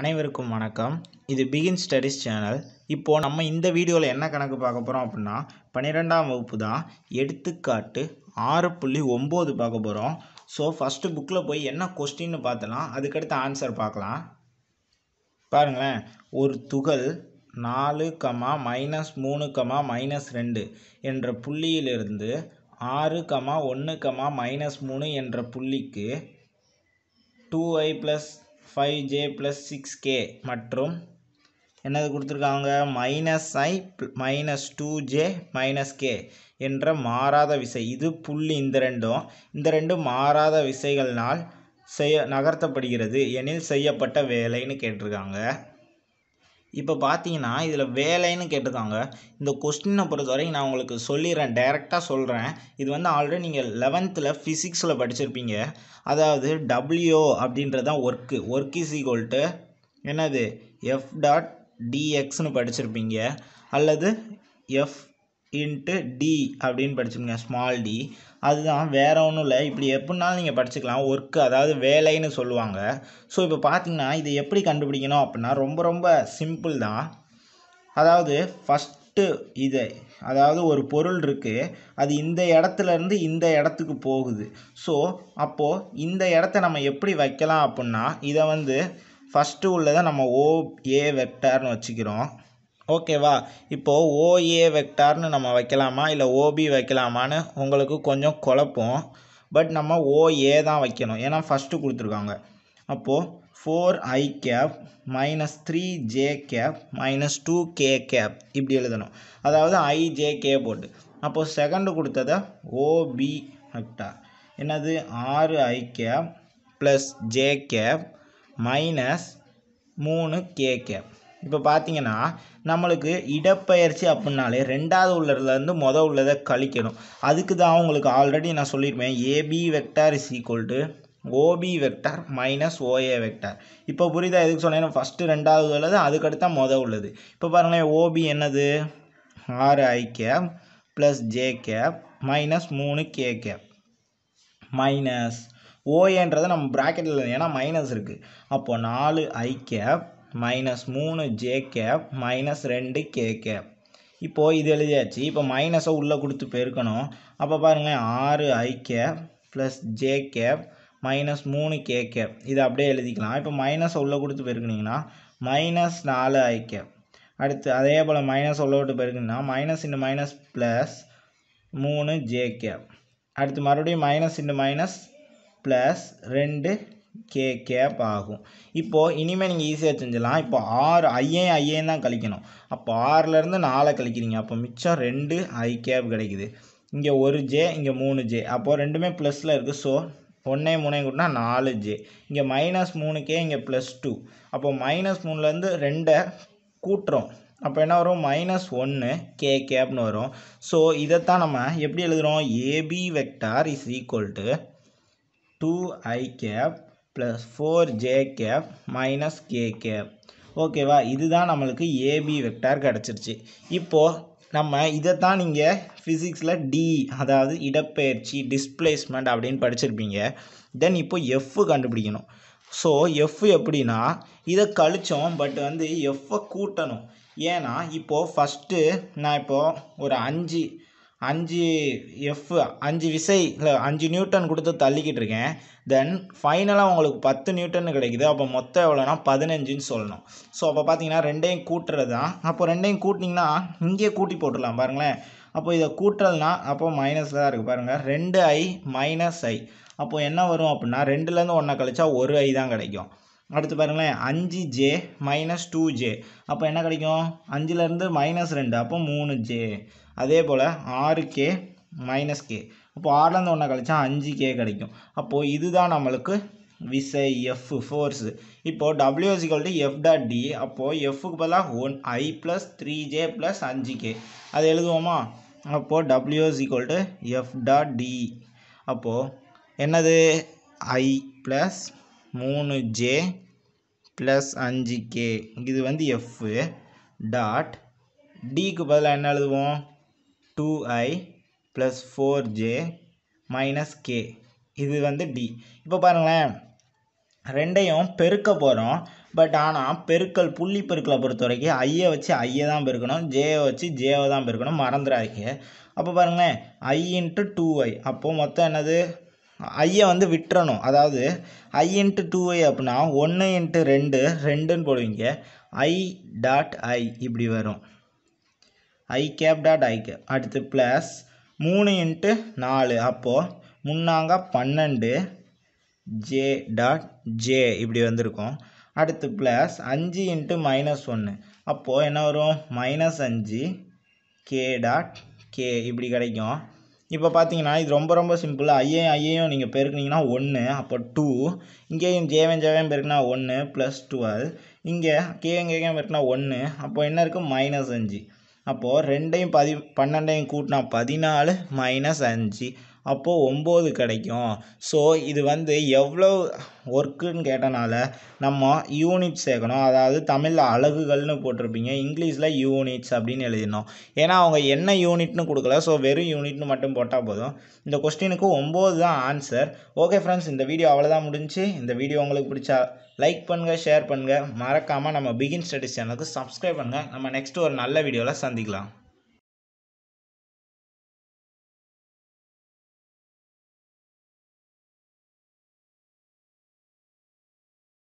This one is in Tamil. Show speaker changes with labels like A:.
A: அனைவருக்கும் வணக்கம் இது பிகின் ஸ்டடீஸ் சேனல் இப்போது நம்ம இந்த வீடியோவில் என்ன கணக்கு பார்க்க போகிறோம் அப்படின்னா பன்னிரெண்டாம் வகுப்பு தான் எடுத்துக்காட்டு ஆறு புள்ளி ஒம்பது பார்க்க போகிறோம் ஸோ ஃபஸ்ட்டு புக்கில் போய் என்ன கொஸ்டின்னு பார்த்தலாம் அதுக்கடுத்து ஆன்சர் பார்க்கலாம் பாருங்களேன் ஒரு துகள் நாலு கமா மைனஸ் மூணு கமா மைனஸ் ரெண்டு என்ற புள்ளியிலிருந்து ஆறு கமா ஒன்று கமா மைனஸ் மூணு என்ற புள்ளிக்கு two I plus five J plus six K மற்றும் என்னது கொடுத்துருக்காங்க minus I minus two J minus K என்ற மாறாத விசை இது புள்ளி இந்த ரெண்டும் இந்த ரெண்டும் மாறாத விசைகள்னால் செய்ய நகர்த்தப்படுகிறது எனில் செய்யப்பட்ட வேலைன்னு கேட்டிருக்காங்க இப்போ பார்த்தீங்கன்னா இதில் வேலைன்னு கேட்டிருக்காங்க இந்த கொஸ்டினை பொறுத்த வரைக்கும் நான் உங்களுக்கு சொல்லிடுறேன் டைரெக்டாக சொல்கிறேன் இது வந்து ஆல்ரெடி நீங்கள் லெவன்த்தில் ஃபிசிக்ஸில் படிச்சிருப்பீங்க அதாவது டபிள்யூ அப்படின்றது தான் ஒர்க்கு ஒர்க் இஸ் ஈக்குவல் என்னது எஃப் டாட் டிஎக்ஸ்னு படிச்சிருப்பீங்க அல்லது எஃப் இன்ட்டு டி அப்படின்னு படிச்சிருங்க ஸ்மால் டி அதுதான் வேறு ஒன்றும் இல்லை இப்படி எப்படினாலும் நீங்கள் படிச்சுக்கலாம் ஒர்க்கு அதாவது வேலைன்னு சொல்லுவாங்க ஸோ இப்போ பார்த்தீங்கன்னா இதை எப்படி கண்டுபிடிக்கணும் அப்புடின்னா ரொம்ப ரொம்ப சிம்பிள் தான் அதாவது ஃபஸ்ட்டு இதை அதாவது ஒரு பொருள் இருக்குது அது இந்த இடத்துலேருந்து இந்த இடத்துக்கு போகுது ஸோ அப்போது இந்த இடத்த நம்ம எப்படி வைக்கலாம் அப்புடின்னா இதை வந்து ஃபஸ்ட்டு உள்ளதை நம்ம ஓ ஏ வெக்டார்னு வச்சுக்கிறோம் ஓகேவா இப்போது ஓஏ வெக்டார்னு நம்ம வைக்கலாமா இல்லை ஓபி வைக்கலாமான்னு உங்களுக்கு கொஞ்சம் குழப்பம் பட் நம்ம ஓஏ தான் வைக்கணும் ஏன்னா ஃபஸ்ட்டு கொடுத்துருக்காங்க அப்போது four I cap minus three J cap minus two K cap இப்படி எழுதணும் அதாவது ஐ ஜே கே போட்டு அப்போது செகண்டு கொடுத்ததை ஓபி வெக்டார் என்னது ஆறு I cap plus J cap minus மூணு கே கேப் இப்போ பார்த்தீங்கன்னா நம்மளுக்கு இடப்பெயர்ச்சி அப்படின்னாலே ரெண்டாவது உள்ளதுலேருந்து மொதல் உள்ளதை கழிக்கணும் அதுக்கு தான் உங்களுக்கு ஆல்ரெடி நான் சொல்லியிருப்பேன் AB vector is equal to OB vector minus OA vector இப்போ புரியுதா எதுக்கு சொன்னேன் ஃபஸ்ட்டு ரெண்டாவது உள்ளது தான் மொதல் உள்ளது இப்போ பாருங்களேன் ஓபி என்னது ஆறு I cap plus J cap minus மூணு கே கேப் மைனஸ் ஓஏன்றதை நம்ம ப்ராக்கெட்டில் ஏன்னா மைனஸ் இருக்குது அப்போது நாலு ஐ கேப் மைனஸ் மூணு ஜே கேப் மைனஸ் ரெண்டு கே கேப் இப்போது இது எழுதியாச்சு இப்போ மைனஸை உள்ளே கொடுத்து பெருக்கணும் அப்போ பாருங்கள் ஆறு I cap plus J cap minus மூணு கே கேப் இதை அப்படியே எழுதிக்கலாம் இப்போ மைனஸை உள்ளே கொடுத்து பெருக்குனிங்கன்னா மைனஸ் நாலு ஐ கேப் அடுத்து அதே போல் மைனஸ் உள்ளே விட்டு பெருக்குன்னா மைனஸ் இன்ட்டு மைனஸ் ப்ளஸ் மூணு ஜே கேப் அடுத்து மறுபடியும் மைனஸ் இன்ட்டு மைனஸ் ப்ளஸ் ரெண்டு கே கேப் ஆகும் இப்போது இனிமேல் நீங்கள் ஈஸியாக செஞ்சிடலாம் இப்போ ஆறு ஐயே ஐயன் தான் கழிக்கணும் அப்போ ஆறுலேருந்து நாலை கழிக்கிறீங்க அப்போ மிச்சம் ரெண்டு ஐ கேப் கிடைக்குது இங்கே ஒரு ஜே இங்கே மூணு ஜே அப்போது ரெண்டுமே ப்ளஸில் இருக்குது ஸோ ஒன்றே மூணையும் கூட்டினா நாலு ஜே இங்கே மைனஸ் மூணுக்கே இங்கே ப்ளஸ் டூ அப்போது மைனஸ் மூணுலேருந்து ரெண்டை கூட்டுறோம் அப்போ என்ன வரும் மைனஸ் ஒன்று கே கேப்னு வரும் ஸோ இதைத்தான் நம்ம எப்படி எழுதுகிறோம் AB vector is equal to two I cap plus four J cap minus K cap ஓகேவா இதுதான் நம்மளுக்கு ஏபி வெக்டார் கிடச்சிருச்சு இப்போது நம்ம இதை தான் நீங்கள் ஃபிசிக்ஸில் டி அதாவது இடப்பெயர்ச்சி டிஸ்பிளேஸ்மெண்ட் அப்படின்னு படிச்சிருப்பீங்க தென் இப்போது எஃப்பு கண்டுபிடிக்கணும் ஸோ எஃப் எப்படின்னா இதை கழித்தோம் பட் வந்து எஃப்பை கூட்டணும் ஏன்னா இப்போது ஃபஸ்ட்டு நான் இப்போது ஒரு அஞ்சு அஞ்சு எஃப் அஞ்சு விசை இல்லை அஞ்சு நியூட்டன் கொடுத்து தள்ளிக்கிட்டு இருக்கேன் தென் ஃபைனலாக உங்களுக்கு பத்து நியூட்டன் கிடைக்குது அப்போ மொத்தம் எவ்வளோனா பதினஞ்சுன்னு சொல்லணும் ஸோ அப்போ பார்த்தீங்கன்னா ரெண்டையும் கூட்டுறது தான் அப்போ ரெண்டையும் கூட்டினீங்கன்னா இங்கேயே கூட்டி போட்டுடலாம் பாருங்களேன் அப்போ இதை கூட்டுறதுனா அப்போ மைனஸில் தான் இருக்குது பாருங்கள் ரெண்டு ஐ மைனஸ் ஐ அப்போ என்ன வரும் அப்படின்னா ரெண்டுலேருந்து ஒன்றை கழிச்சா ஒரு ஐ தான் கிடைக்கும் அடுத்து பாருங்களேன் அஞ்சு ஜே மைனஸ் டூ ஜே அப்போ என்ன கிடைக்கும் அஞ்சுலேருந்து மைனஸ் ரெண்டு அப்போ மூணு ஜே அதே போல் ஆறு கே மைனஸ் கே அப்போ ஆறுலேருந்து ஒன்றை கழிச்சா அஞ்சு கே கிடைக்கும் அப்போது இதுதான் நம்மளுக்கு விசை எஃப் ஃபோர்ஸு இப்போது டபிள்யூ சிக்கல் டு எஃப் டாட் டி அப்போது எஃப்க்கு பதிலாக one I plus three J plus அஞ்சு கே அது எழுதுவோமா அப்போது டபிள்யூ சிக்கல் டு எஃப் டாட் டி அப்போது என்னது ஐ ப்ளஸ் மூணு ஜே ப்ளஸ் அஞ்சு கே இது வந்து எஃப்பு டாட் டிக்கு பதிலாக என்ன எழுதுவோம் 2i plus four j minus k இது வந்து டி இப்போ பாருங்களேன் ரெண்டையும் பெருக்க போகிறோம் பட் ஆனால் பெருக்கல் புள்ளி பெருக்கலை பொறுத்த வரைக்கும் ஐயை வச்சு ஐயை தான் பெருக்கணும் ஜேயை வச்சு ஜேவை தான் பெருக்கணும் மறந்துடாதீங்க அப்போ பாருங்களேன் ஐ இன்ட்டு டூ ஐ அப்போது மொத்தம் என்னது ஐயை வந்து விட்டுறணும் அதாவது ஐ இன்ட்டு டூ ஐ அப்படின்னா ஒன்று இன்ட்டு ரெண்டு ரெண்டுன்னு போடுவீங்க ஐ டாட் ஐ இப்படி வரும் i cap dot i cap அடுத்து ப்ளஸ் மூணு இன்ட்டு நாலு அப்போது முன்னாங்க பன்னெண்டு ஜே டாட் ஜே இப்படி வந்திருக்கும் அடுத்து ப்ளஸ் அஞ்சு இன்ட்டு மைனஸ் ஒன்று அப்போது என்ன வரும் மைனஸ் அஞ்சு கே டாட் கே இப்படி கிடைக்கும் இப்போ பார்த்தீங்கன்னா இது ரொம்ப ரொம்ப சிம்பிள் ஐஏ ஐஏயும் நீங்கள் பெருக்குனீங்கன்னா ஒன்று அப்போ டூ இங்கேயும் ஜேவன் ஜேவன் பெருக்குனா ஒன்று ப்ளஸ் டுவெல் இங்கே கேங்க கேங்க பெருக்குனா ஒன்று அப்போ என்ன இருக்குது மைனஸ் அஞ்சு அப்போது ரெண்டையும் பதி பன்னெண்டையும் கூட்டினா பதினாலு மைனஸ் அஞ்சு அப்போது ஒம்பது கிடைக்கும் ஸோ இது வந்து எவ்வளோ ஒர்க்குன்னு கேட்டனால நம்ம யூனிட் சேர்க்கணும் அதாவது தமிழில் அழகுகள்னு போட்டிருப்பீங்க இங்கிலீஷில் யூனிட்ஸ் அப்படின்னு எழுதிடணும் ஏன்னா அவங்க என்ன யூனிட்னு கொடுக்கல ஸோ வெறும் யூனிட்னு மட்டும் போட்டால் போதும் இந்த கொஸ்டினுக்கு ஒம்பது தான் ஆன்சர் ஓகே ஃப்ரெண்ட்ஸ் இந்த வீடியோ அவ்வளோதான் முடிஞ்சு இந்த வீடியோ உங்களுக்கு பிடிச்சா லைக் பண்ணுங்கள் ஷேர் பண்ணுங்கள் மறக்காமல் நம்ம பிகின் ஸ்டடிஸ் சேனலுக்கு சப்ஸ்கிரைப் பண்ணுங்கள் நம்ம நெக்ஸ்ட் ஒரு நல்ல வீடியோவில் சந்திக்கலாம்